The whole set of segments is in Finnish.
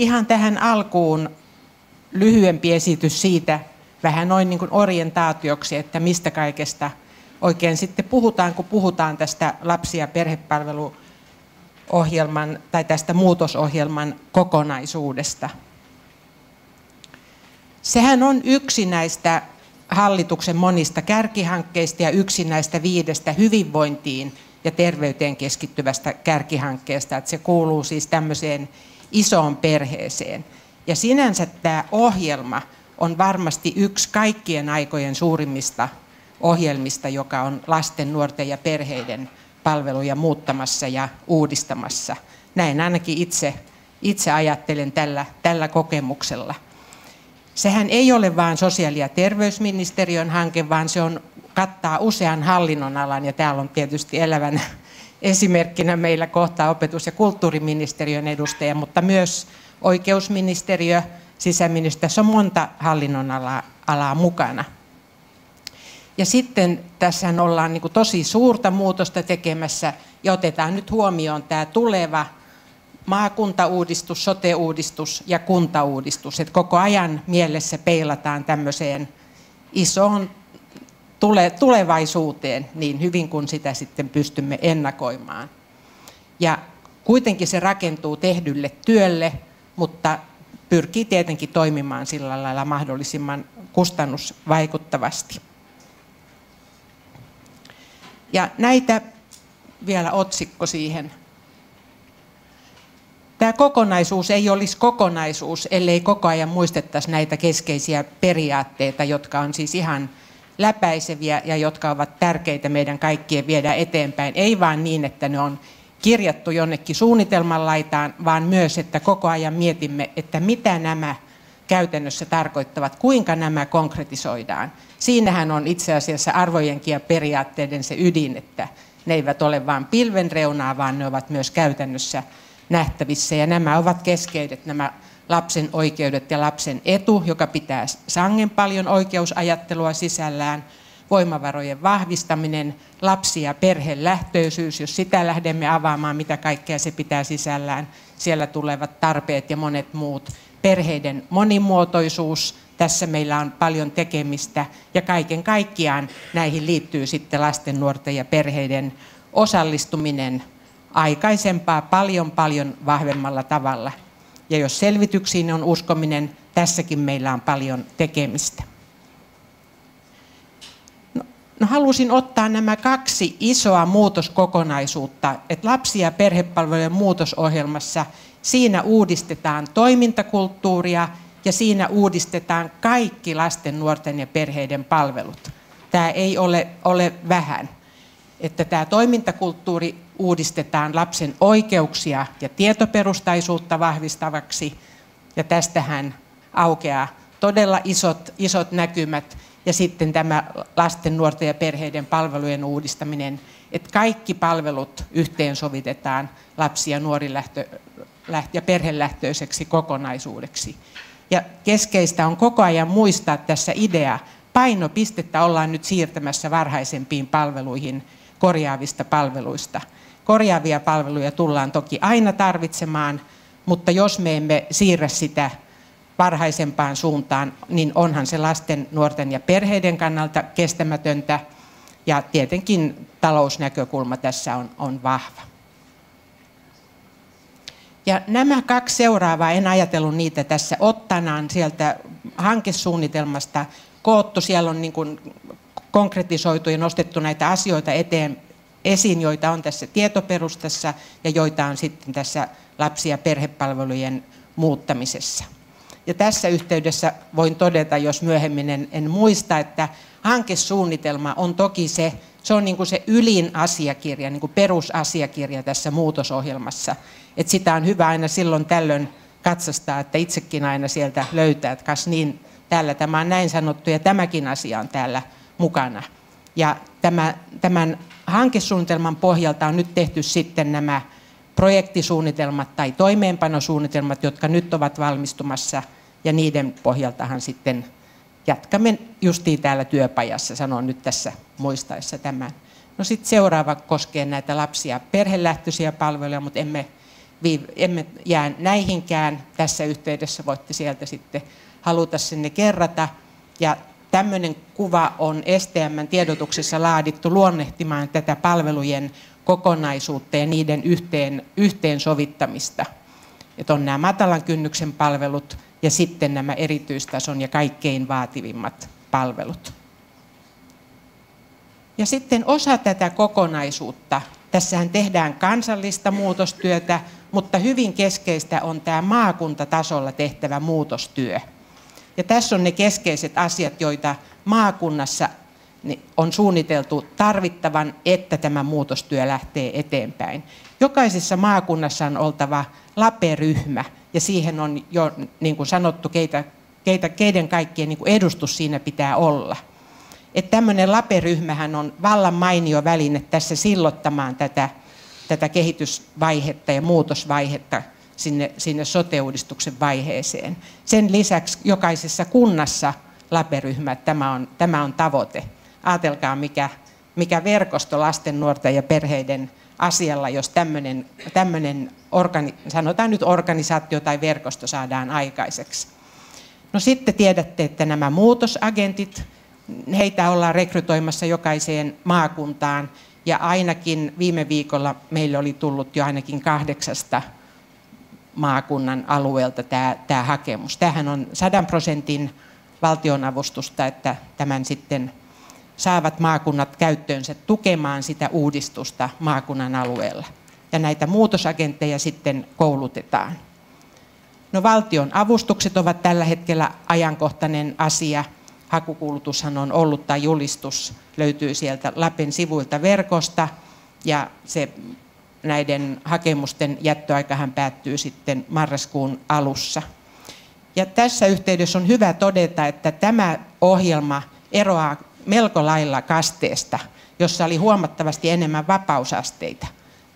Ihan tähän alkuun lyhyempi esitys siitä, vähän noin niin kuin orientaatioksi, että mistä kaikesta oikein sitten puhutaan, kun puhutaan tästä lapsi- ja perhepalveluohjelman tai tästä muutosohjelman kokonaisuudesta. Sehän on yksi näistä hallituksen monista kärkihankkeista ja yksi näistä viidestä hyvinvointiin ja terveyteen keskittyvästä kärkihankkeesta. Että se kuuluu siis tämmöiseen isoon perheeseen. Ja sinänsä tämä ohjelma on varmasti yksi kaikkien aikojen suurimmista ohjelmista, joka on lasten, nuorten ja perheiden palveluja muuttamassa ja uudistamassa. Näin ainakin itse, itse ajattelen tällä, tällä kokemuksella. Sehän ei ole vain sosiaali- ja terveysministeriön hanke, vaan se on, kattaa usean hallinnonalan, ja täällä on tietysti elävänä Esimerkkinä meillä kohtaa opetus- ja kulttuuriministeriön edustaja, mutta myös oikeusministeriö, sisäministeriö, tässä on monta hallinnonalaa alaa mukana. Ja sitten tässä ollaan niin tosi suurta muutosta tekemässä ja otetaan nyt huomioon tämä tuleva maakuntauudistus, sote-uudistus ja kuntauudistus. Et koko ajan mielessä peilataan tämmöiseen isoon tule, tulevaisuuteen niin hyvin kuin sitä sitten pystymme ennakoimaan. Ja kuitenkin se rakentuu tehdylle työlle, mutta pyrkii tietenkin toimimaan sillä lailla mahdollisimman kustannusvaikuttavasti. Ja näitä vielä otsikko siihen. Tämä kokonaisuus ei olisi kokonaisuus, ellei koko ajan muistettaisi näitä keskeisiä periaatteita, jotka on siis ihan läpäiseviä ja jotka ovat tärkeitä meidän kaikkien viedä eteenpäin. Ei vaan niin, että ne on kirjattu jonnekin suunnitelman laitaan, vaan myös, että koko ajan mietimme, että mitä nämä käytännössä tarkoittavat, kuinka nämä konkretisoidaan. Siinähän on itse asiassa arvojenkin ja periaatteiden se ydin, että ne eivät ole vain pilven reunaa, vaan ne ovat myös käytännössä nähtävissä. Ja nämä ovat keskeiset nämä lapsen oikeudet ja lapsen etu, joka pitää sangen paljon oikeusajattelua sisällään, voimavarojen vahvistaminen, lapsi- ja perhelähtöisyys, jos sitä lähdemme avaamaan, mitä kaikkea se pitää sisällään, siellä tulevat tarpeet ja monet muut, perheiden monimuotoisuus, tässä meillä on paljon tekemistä ja kaiken kaikkiaan näihin liittyy sitten lasten, nuorten ja perheiden osallistuminen aikaisempaa paljon paljon vahvemmalla tavalla ja jos selvityksiin on uskominen, tässäkin meillä on paljon tekemistä. No, no halusin ottaa nämä kaksi isoa muutoskokonaisuutta, että lapsi- ja perhepalvelujen muutosohjelmassa siinä uudistetaan toimintakulttuuria ja siinä uudistetaan kaikki lasten, nuorten ja perheiden palvelut. Tämä ei ole, ole vähän. Että tämä toimintakulttuuri uudistetaan lapsen oikeuksia ja tietoperustaisuutta vahvistavaksi. Ja tästähän aukeaa todella isot, isot näkymät. Ja sitten tämä lasten, nuorten ja perheiden palvelujen uudistaminen, että kaikki palvelut yhteensovitetaan lapsi- ja nuorilähtö ja perhelähtöiseksi kokonaisuudeksi. Ja keskeistä on koko ajan muistaa tässä idea, painopistettä ollaan nyt siirtämässä varhaisempiin palveluihin korjaavista palveluista – Korjaavia palveluja tullaan toki aina tarvitsemaan, mutta jos me emme siirrä sitä varhaisempaan suuntaan, niin onhan se lasten, nuorten ja perheiden kannalta kestämätöntä. Ja tietenkin talousnäkökulma tässä on, on vahva. Ja nämä kaksi seuraavaa, en ajatellut niitä tässä ottanaan sieltä hankesuunnitelmasta koottu. Siellä on niin konkretisoitu ja nostettu näitä asioita eteen, esiin, joita on tässä tietoperustassa ja joita on sitten tässä lapsi- ja perhepalvelujen muuttamisessa. Ja tässä yhteydessä voin todeta, jos myöhemmin en, en muista, että hankesuunnitelma on toki se, se on niin kuin se ylin asiakirja, niin kuin perusasiakirja tässä muutosohjelmassa. Et sitä on hyvä aina silloin tällöin katsastaa, että itsekin aina sieltä löytää, että kas niin, täällä tämä on näin sanottu ja tämäkin asia on täällä mukana. Ja tämä, tämän hankesuunnitelman pohjalta on nyt tehty sitten nämä projektisuunnitelmat tai toimeenpanosuunnitelmat, jotka nyt ovat valmistumassa, ja niiden pohjaltahan sitten jatkamme justiin täällä työpajassa, sanon nyt tässä muistaessa tämän. No sitten seuraava koskee näitä lapsia perhelähtöisiä palveluja, mutta emme, emme jää näihinkään tässä yhteydessä, voitte sieltä sitten haluta sinne kerrata. Ja Tämmöinen kuva on stm tiedotuksessa laadittu luonnehtimaan tätä palvelujen kokonaisuutta ja niiden yhteen, yhteensovittamista. Että on nämä matalan kynnyksen palvelut ja sitten nämä erityistason ja kaikkein vaativimmat palvelut. Ja sitten osa tätä kokonaisuutta, tässähän tehdään kansallista muutostyötä, mutta hyvin keskeistä on tämä maakuntatasolla tehtävä muutostyö. Ja tässä on ne keskeiset asiat, joita maakunnassa on suunniteltu tarvittavan, että tämä muutostyö lähtee eteenpäin. Jokaisessa maakunnassa on oltava laperyhmä, ja siihen on jo niin kuin sanottu, keitä, keitä, keiden kaikkien niin kuin edustus siinä pitää olla. Että tämmöinen laperyhmähän on vallan mainio väline tässä sillottamaan tätä, tätä kehitysvaihetta ja muutosvaihetta sinne, sinne sote-uudistuksen vaiheeseen. Sen lisäksi jokaisessa kunnassa laperyhmä, tämä on, tämä on tavoite. Aatelkaa, mikä, mikä verkosto lasten, nuorten ja perheiden asialla, jos tämmöinen, tämmöinen organi, sanotaan nyt organisaatio tai verkosto saadaan aikaiseksi. No sitten tiedätte, että nämä muutosagentit, heitä ollaan rekrytoimassa jokaiseen maakuntaan. Ja ainakin viime viikolla meillä oli tullut jo ainakin kahdeksasta maakunnan alueelta tämä, tämä hakemus. Tämähän on 100 prosentin valtionavustusta, että tämän sitten saavat maakunnat käyttöönsä tukemaan sitä uudistusta maakunnan alueella. Ja näitä muutosagentteja sitten koulutetaan. No valtion avustukset ovat tällä hetkellä ajankohtainen asia. Hakukuulutushan on ollut tai julistus löytyy sieltä Lapin sivuilta verkosta ja se näiden hakemusten jättöaikahan päättyy sitten marraskuun alussa. Ja tässä yhteydessä on hyvä todeta, että tämä ohjelma eroaa melko lailla kasteesta, jossa oli huomattavasti enemmän vapausasteita.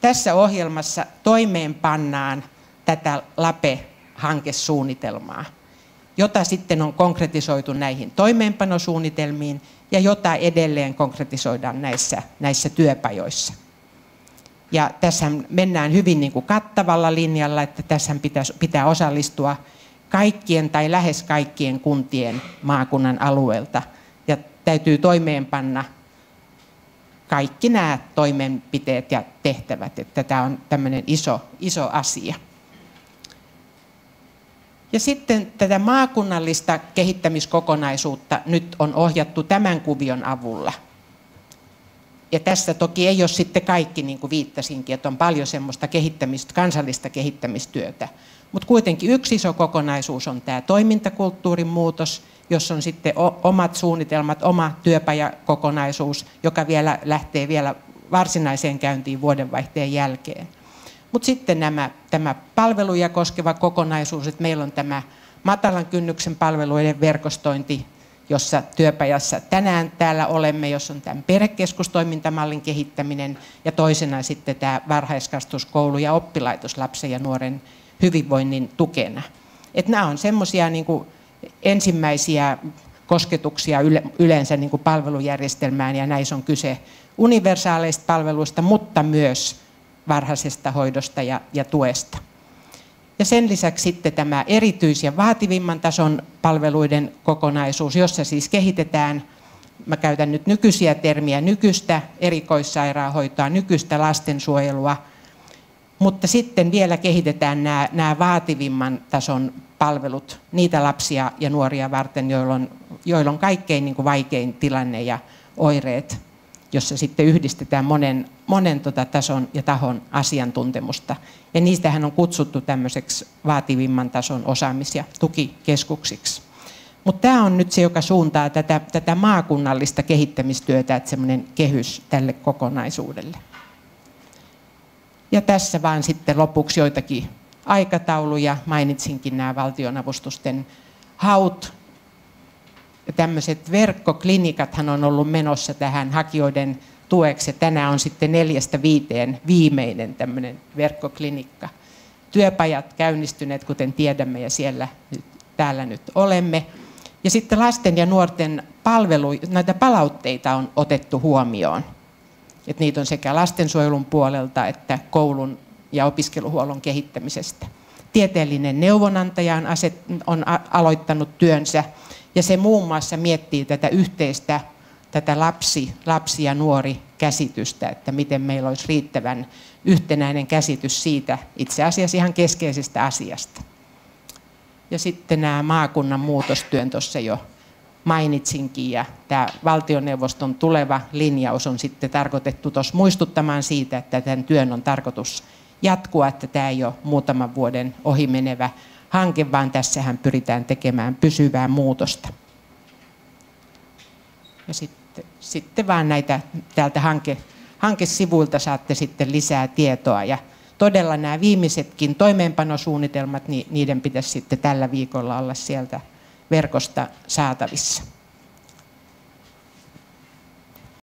Tässä ohjelmassa toimeenpannaan tätä LAPE-hankesuunnitelmaa, jota sitten on konkretisoitu näihin toimeenpanosuunnitelmiin ja jota edelleen konkretisoidaan näissä, näissä työpajoissa. Ja tässä mennään hyvin niin kuin kattavalla linjalla, että tässä pitää osallistua kaikkien tai lähes kaikkien kuntien maakunnan alueelta. Ja täytyy toimeenpanna kaikki nämä toimenpiteet ja tehtävät, että tämä on tämmöinen iso, iso asia. Ja sitten tätä maakunnallista kehittämiskokonaisuutta nyt on ohjattu tämän kuvion avulla – ja tässä toki ei ole sitten kaikki, niin kuin viittasinkin, että on paljon semmoista kehittämistä, kansallista kehittämistyötä. Mutta kuitenkin yksi iso kokonaisuus on tämä toimintakulttuurin muutos, jossa on sitten omat suunnitelmat, oma työpajakokonaisuus, joka vielä lähtee vielä varsinaiseen käyntiin vuodenvaihteen jälkeen. Mutta sitten nämä, tämä palveluja koskeva kokonaisuus, että meillä on tämä matalan kynnyksen palveluiden verkostointi, jossa työpajassa tänään täällä olemme, jos on tämän perhekeskustoimintamallin kehittäminen ja toisena sitten tämä varhaiskastus, koulu ja oppilaitos lapsen ja nuoren hyvinvoinnin tukena. Et nämä on semmoisia niin ensimmäisiä kosketuksia yleensä niin kuin palvelujärjestelmään ja näissä on kyse universaaleista palveluista, mutta myös varhaisesta hoidosta ja, ja tuesta. Ja sen lisäksi sitten tämä erityis- ja vaativimman tason palveluiden kokonaisuus, jossa siis kehitetään, mä käytän nyt nykyisiä termiä, nykyistä erikoissairaanhoitoa, nykyistä lastensuojelua, mutta sitten vielä kehitetään nämä, nämä vaativimman tason palvelut niitä lapsia ja nuoria varten, joilla on, joilla on kaikkein niin kuin vaikein tilanne ja oireet, jossa sitten yhdistetään monen monen tota tason ja tahon asiantuntemusta. Ja niistähän on kutsuttu tämmöiseksi vaativimman tason osaamis- ja tukikeskuksiksi. Mutta tämä on nyt se, joka suuntaa tätä, tätä maakunnallista kehittämistyötä, että semmoinen kehys tälle kokonaisuudelle. Ja tässä vaan sitten lopuksi joitakin aikatauluja. Mainitsinkin nämä valtionavustusten haut. ja Tämmöiset verkkoklinikathan on ollut menossa tähän hakijoiden tueksi. tänään on sitten neljästä viiteen viimeinen tämmöinen verkkoklinikka. Työpajat käynnistyneet, kuten tiedämme, ja siellä nyt, täällä nyt olemme. Ja sitten lasten ja nuorten palvelu, näitä palautteita on otettu huomioon. Et niitä on sekä lastensuojelun puolelta että koulun ja opiskeluhuollon kehittämisestä. Tieteellinen neuvonantaja on, aset, on aloittanut työnsä ja se muun muassa miettii tätä yhteistä tätä lapsi, lapsi ja nuori käsitystä, että miten meillä olisi riittävän yhtenäinen käsitys siitä itse asiassa ihan keskeisestä asiasta. Ja sitten nämä maakunnan muutostyön tuossa jo mainitsinkin ja tämä valtioneuvoston tuleva linjaus on sitten tarkoitettu tuossa muistuttamaan siitä, että tämän työn on tarkoitus jatkua, että tämä ei ole muutaman vuoden ohimenevä hanke, vaan tässähän pyritään tekemään pysyvää muutosta. Ja sitten sitten vaan näitä täältä hanke, hankesivuilta saatte sitten lisää tietoa. Ja todella nämä viimeisetkin toimeenpanosuunnitelmat, niin niiden pitäisi sitten tällä viikolla olla sieltä verkosta saatavissa.